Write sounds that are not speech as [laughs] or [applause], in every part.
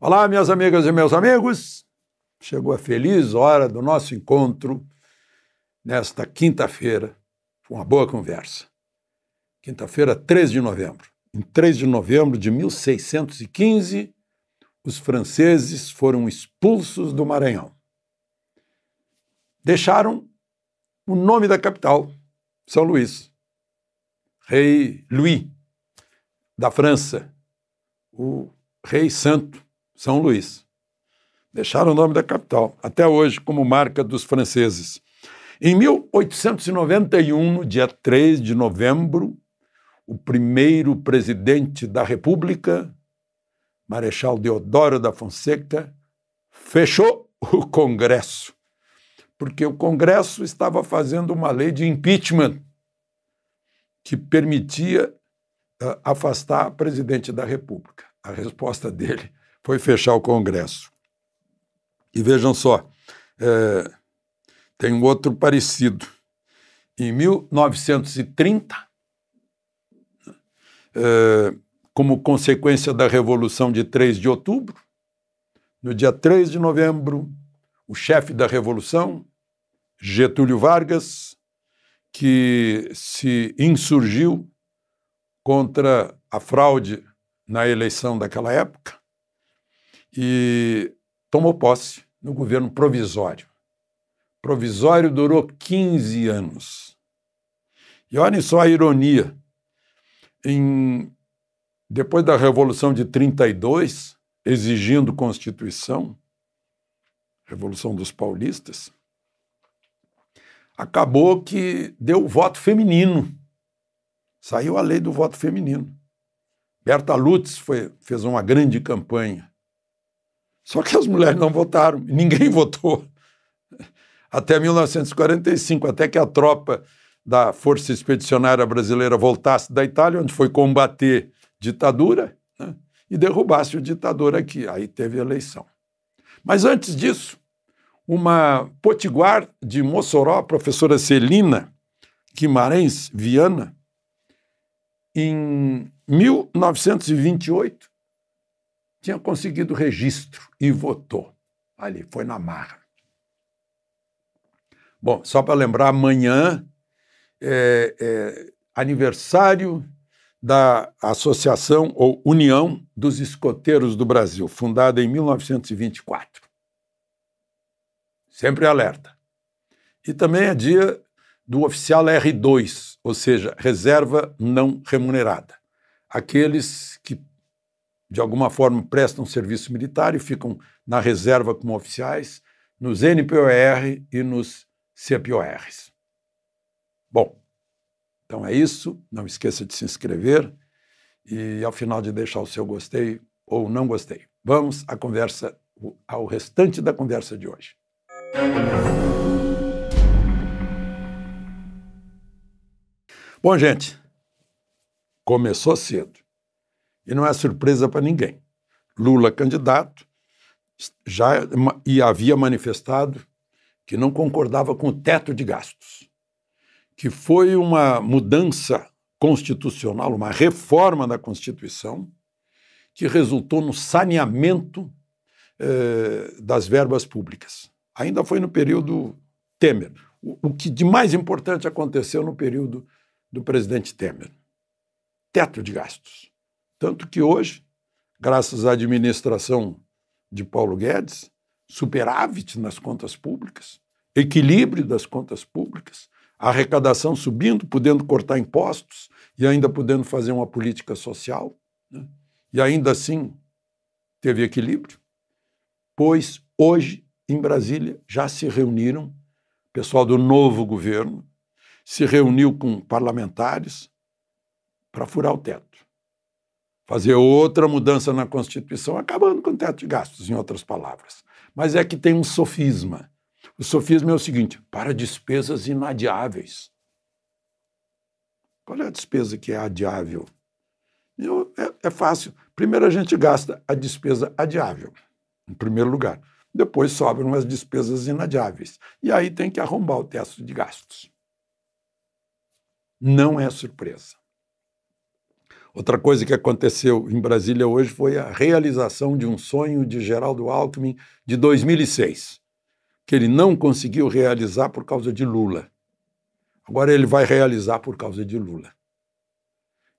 Olá, minhas amigas e meus amigos. Chegou a feliz hora do nosso encontro nesta quinta-feira, uma boa conversa. Quinta-feira, 3 de novembro. Em 3 de novembro de 1615, os franceses foram expulsos do Maranhão. Deixaram o nome da capital, São Luís. Rei Louis da França, o rei santo são Luís. Deixaram o nome da capital, até hoje, como marca dos franceses. Em 1891, no dia 3 de novembro, o primeiro presidente da República, Marechal Deodoro da Fonseca, fechou o Congresso, porque o Congresso estava fazendo uma lei de impeachment que permitia uh, afastar o presidente da República. A resposta dele foi fechar o Congresso. E vejam só, é, tem um outro parecido. Em 1930, é, como consequência da Revolução de 3 de outubro, no dia 3 de novembro, o chefe da Revolução, Getúlio Vargas, que se insurgiu contra a fraude na eleição daquela época, e tomou posse no governo provisório. Provisório durou 15 anos. E olhem só a ironia. Em, depois da Revolução de 32, exigindo Constituição, Revolução dos Paulistas, acabou que deu o voto feminino. Saiu a lei do voto feminino. Berta Lutz foi, fez uma grande campanha só que as mulheres não votaram, ninguém [laughs] votou. Até 1945, até que a tropa da Força Expedicionária Brasileira voltasse da Itália, onde foi combater ditadura, né, e derrubasse o ditador aqui. Aí teve eleição. Mas antes disso, uma potiguar de Mossoró, professora Celina Guimarães Viana, em 1928, tinha conseguido registro e votou. Ali, foi na marra. Bom, só para lembrar, amanhã é, é aniversário da Associação ou União dos Escoteiros do Brasil, fundada em 1924. Sempre alerta. E também é dia do oficial R2, ou seja, reserva não remunerada. Aqueles que de alguma forma prestam serviço militar e ficam na reserva como oficiais nos NPOR e nos CPORs. Bom, então é isso. Não esqueça de se inscrever e, ao final, de deixar o seu gostei ou não gostei. Vamos à conversa, ao restante da conversa de hoje. Bom, gente, começou cedo. E não é surpresa para ninguém. Lula, candidato, já e havia manifestado que não concordava com o teto de gastos, que foi uma mudança constitucional, uma reforma da Constituição, que resultou no saneamento eh, das verbas públicas. Ainda foi no período Temer. O, o que de mais importante aconteceu no período do presidente Temer: teto de gastos. Tanto que hoje, graças à administração de Paulo Guedes, superávit nas contas públicas, equilíbrio das contas públicas, arrecadação subindo, podendo cortar impostos e ainda podendo fazer uma política social, né? e ainda assim teve equilíbrio, pois hoje em Brasília já se reuniram pessoal do novo governo, se reuniu com parlamentares para furar o teto fazer outra mudança na Constituição, acabando com o teto de gastos, em outras palavras. Mas é que tem um sofisma. O sofisma é o seguinte: para despesas inadiáveis. Qual é a despesa que é adiável? Eu, é, é fácil. Primeiro a gente gasta a despesa adiável, em primeiro lugar. Depois sobram as despesas inadiáveis. E aí tem que arrombar o teto de gastos. Não é surpresa. Outra coisa que aconteceu em Brasília hoje foi a realização de um sonho de Geraldo Alckmin de 2006, que ele não conseguiu realizar por causa de Lula. Agora ele vai realizar por causa de Lula.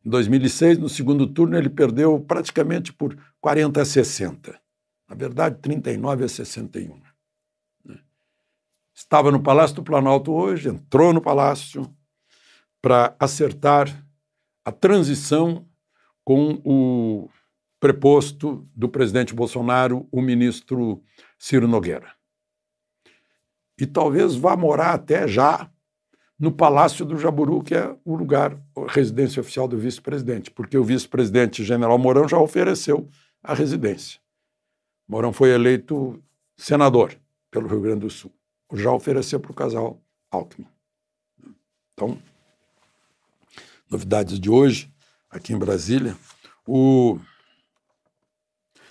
Em 2006, no segundo turno, ele perdeu praticamente por 40 a 60. Na verdade, 39 a 61. Né? Estava no Palácio do Planalto hoje, entrou no Palácio para acertar a transição com o preposto do presidente Bolsonaro, o ministro Ciro Nogueira. E talvez vá morar até já no Palácio do Jaburu, que é o lugar, a residência oficial do vice-presidente, porque o vice-presidente general Mourão já ofereceu a residência. Mourão foi eleito senador pelo Rio Grande do Sul. Já ofereceu para o casal Alckmin. Então, novidades de hoje, aqui em Brasília. O...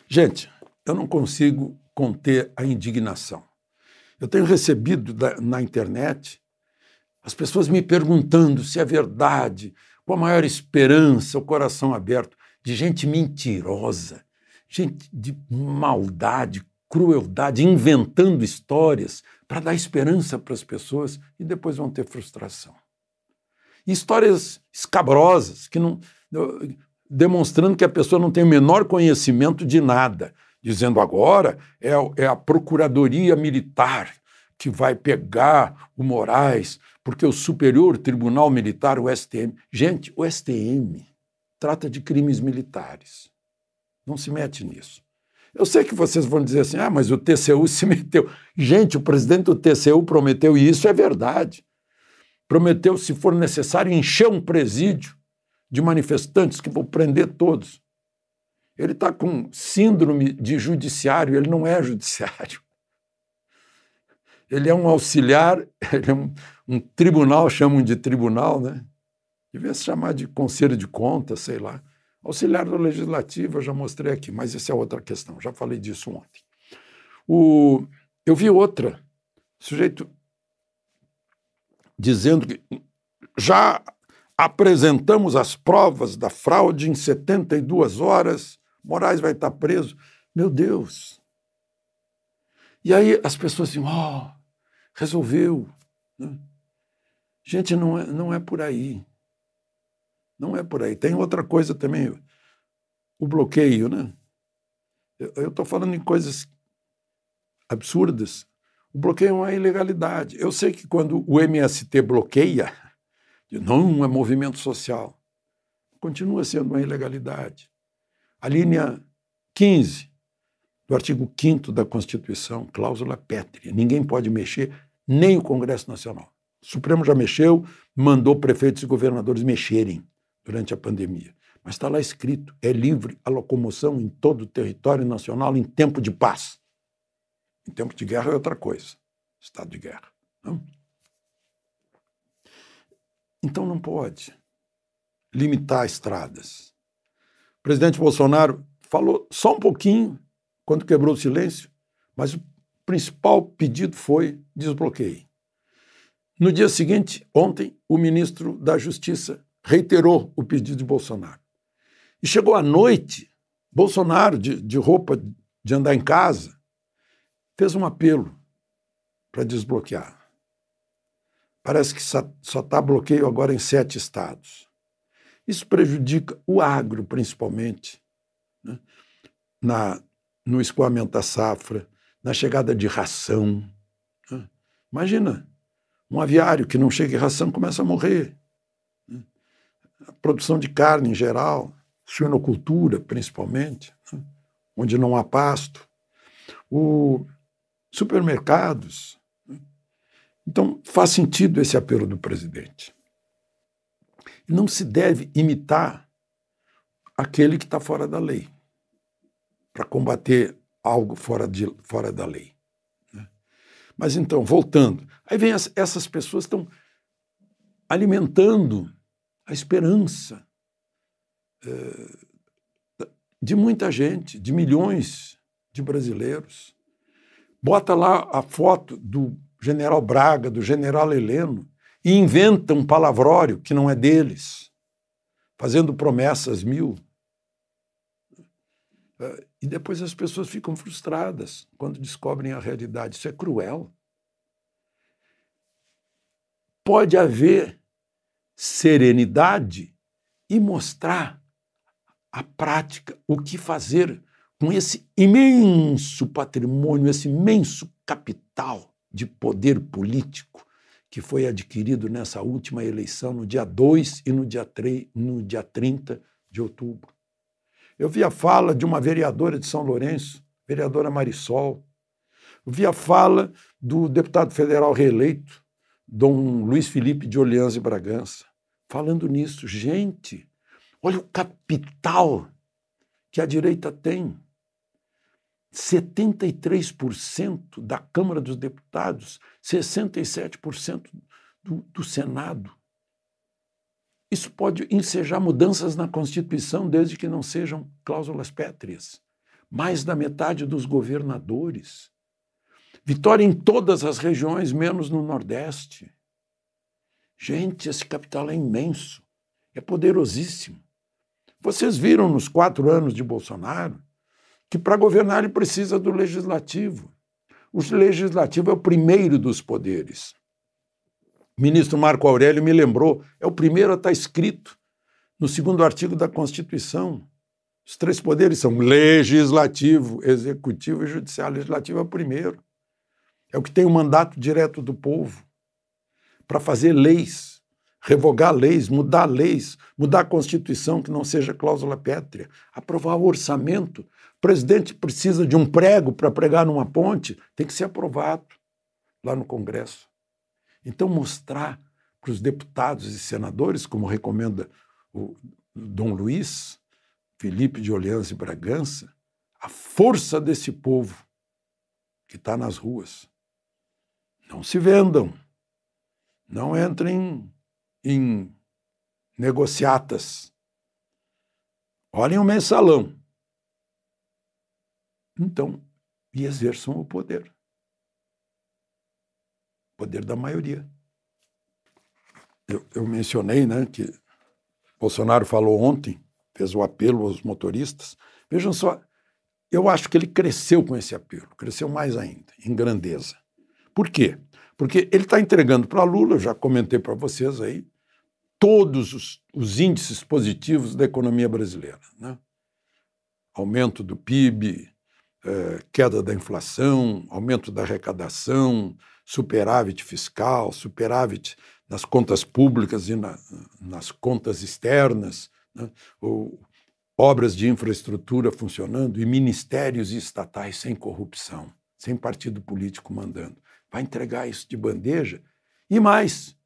Gente, eu não consigo conter a indignação. Eu tenho recebido da, na internet as pessoas me perguntando se é verdade, com a maior esperança, o coração aberto, de gente mentirosa, gente de maldade, crueldade, inventando histórias para dar esperança para as pessoas e depois vão ter frustração histórias escabrosas, que não, demonstrando que a pessoa não tem o menor conhecimento de nada, dizendo agora é, é a Procuradoria Militar que vai pegar o Moraes, porque o Superior Tribunal Militar, o STM. Gente, o STM trata de crimes militares. Não se mete nisso. Eu sei que vocês vão dizer assim: ah, mas o TCU se [laughs] meteu. Gente, o presidente do TCU prometeu, e isso é verdade. Prometeu, se for necessário, encher um presídio de manifestantes que vou prender todos. Ele está com síndrome de judiciário, ele não é judiciário. Ele é um auxiliar, [laughs] ele é um, um tribunal, chamam de tribunal, né? Devia se chamar de conselho de contas, sei lá. Auxiliar do legislativo, eu já mostrei aqui, mas essa é outra questão, já falei disso ontem. O, eu vi outra, sujeito dizendo que já apresentamos as provas da fraude em 72 horas, Moraes vai estar preso. Meu Deus! E aí as pessoas assim, ó, oh, resolveu. Né? Gente, não é, não é por aí. Não é por aí. Tem outra coisa também, o bloqueio, né? Eu estou falando em coisas absurdas, o bloqueio é uma ilegalidade. Eu sei que quando o MST bloqueia, não é movimento social, continua sendo uma ilegalidade. A linha 15 do artigo 5 da Constituição, cláusula pétrea, ninguém pode mexer, nem o Congresso Nacional. O Supremo já mexeu, mandou prefeitos e governadores mexerem durante a pandemia. Mas está lá escrito: é livre a locomoção em todo o território nacional em tempo de paz. Em tempo de guerra é outra coisa, estado de guerra. Não? Então não pode limitar estradas. O presidente Bolsonaro falou só um pouquinho quando quebrou o silêncio, mas o principal pedido foi desbloqueio. No dia seguinte, ontem, o ministro da Justiça reiterou o pedido de Bolsonaro. E chegou à noite, Bolsonaro, de, de roupa de andar em casa, fez um apelo para desbloquear. Parece que só está bloqueio agora em sete estados. Isso prejudica o agro, principalmente, né? na, no escoamento da safra, na chegada de ração. Né? Imagina, um aviário que não chega em ração começa a morrer. Né? A produção de carne em geral, suinocultura principalmente, né? onde não há pasto. O, supermercados. Então, faz sentido esse apelo do presidente. Não se deve imitar aquele que está fora da lei para combater algo fora, de, fora da lei. Né? Mas então, voltando, aí vem as, essas pessoas estão alimentando a esperança é, de muita gente, de milhões de brasileiros bota lá a foto do general Braga, do general Heleno, e inventa um palavrório que não é deles, fazendo promessas mil. Eh, e depois as pessoas ficam frustradas quando descobrem a realidade. Isso é cruel. Pode haver serenidade e mostrar a prática, o que fazer com esse imenso patrimônio, esse imenso capital de poder político que foi adquirido nessa última eleição, no dia 2 e no dia, 3, no dia 30 de outubro. Eu vi a fala de uma vereadora de São Lourenço, vereadora Marisol. Eu vi a fala do deputado federal reeleito, Dom Luiz Felipe de Orleans e Bragança, falando nisso. Gente, olha o capital que a direita tem. 73% da Câmara dos Deputados, 67% do, do Senado. Isso pode ensejar mudanças na Constituição, desde que não sejam cláusulas pétreas. Mais da metade dos governadores. Vitória em todas as regiões, menos no Nordeste. Gente, esse capital é imenso, é poderosíssimo. Vocês viram nos quatro anos de Bolsonaro que para governar ele precisa do legislativo. O legislativo é o primeiro dos poderes. O ministro Marco Aurélio me lembrou, é o primeiro a estar tá escrito no segundo artigo da Constituição. Os três poderes são legislativo, executivo e judicial. Legislativo é o primeiro. É o que tem o mandato direto do povo para fazer leis, revogar leis, mudar leis, mudar a Constituição que não seja cláusula pétrea, aprovar o orçamento presidente precisa de um prego para pregar numa ponte, tem que ser aprovado lá no Congresso. Então, mostrar para os deputados e senadores, como recomenda o Dom Luiz, Felipe de Olhãs e Bragança, a força desse povo que está nas ruas. Não se vendam, não entrem em negociatas. Olhem o mensalão então, e exerçam o poder. Poder da maioria. Eu, eu mencionei né, que Bolsonaro falou ontem, fez o apelo aos motoristas. Vejam só, eu acho que ele cresceu com esse apelo, cresceu mais ainda, em grandeza. Por quê? Porque ele está entregando para Lula, eu já comentei para vocês aí, todos os, os, índices positivos da economia brasileira. Né? Aumento do PIB, eh, queda da inflação, aumento da arrecadação, superávit fiscal, superávit nas contas públicas e na, nas contas externas, né? ou obras de infraestrutura funcionando e ministérios estatais sem corrupção, sem partido político mandando. Vai entregar isso de bandeja? E mais,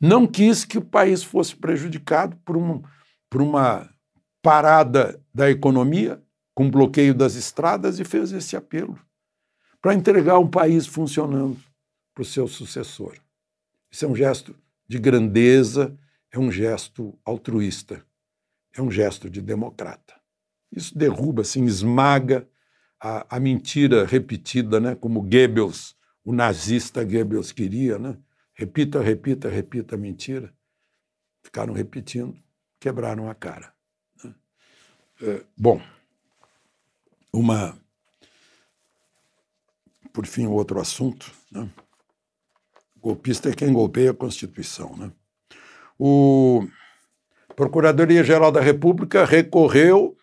não quis que o país fosse prejudicado por, um, por uma parada da economia com bloqueio das estradas e fez esse apelo para entregar um país funcionando para o seu sucessor. Isso é um gesto de grandeza, é um gesto altruísta, é um gesto de democrata. Isso derruba, assim, esmaga a, a mentira repetida, né? como Goebbels, o nazista Goebbels queria, né? repita, repita, repita a mentira. Ficaram repetindo, quebraram a cara. Né? É, bom uma. Por fim, outro assunto. Né? Golpista é quem golpeia a Constituição. Né? O Procuradoria-Geral da República recorreu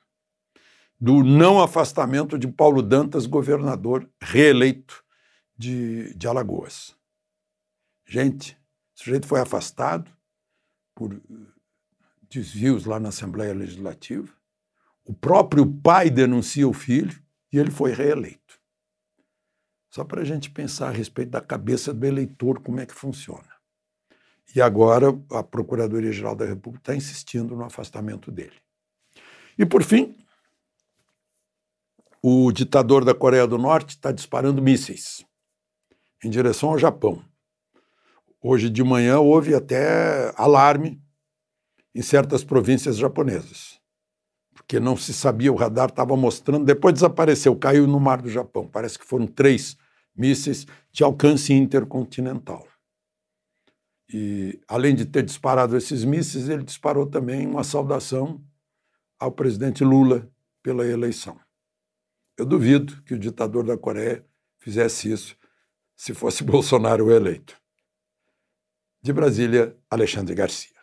do não afastamento de Paulo Dantas, governador reeleito de, de Alagoas. Gente, o sujeito foi afastado por desvios lá na Assembleia Legislativa o próprio pai denuncia o filho e ele foi reeleito. Só para a gente pensar a respeito da cabeça do eleitor, como é que funciona. E agora a Procuradoria-Geral da República está insistindo no afastamento dele. E, por fim, o ditador da Coreia do Norte está disparando mísseis em direção ao Japão. Hoje de manhã houve até alarme em certas províncias japonesas que não se sabia, o radar estava mostrando, depois desapareceu, caiu no mar do Japão. Parece que foram três mísseis de alcance intercontinental. E, além de ter disparado esses mísseis, ele disparou também uma saudação ao presidente Lula pela eleição. Eu duvido que o ditador da Coreia fizesse isso se fosse [laughs] Bolsonaro eleito. De Brasília, Alexandre Garcia.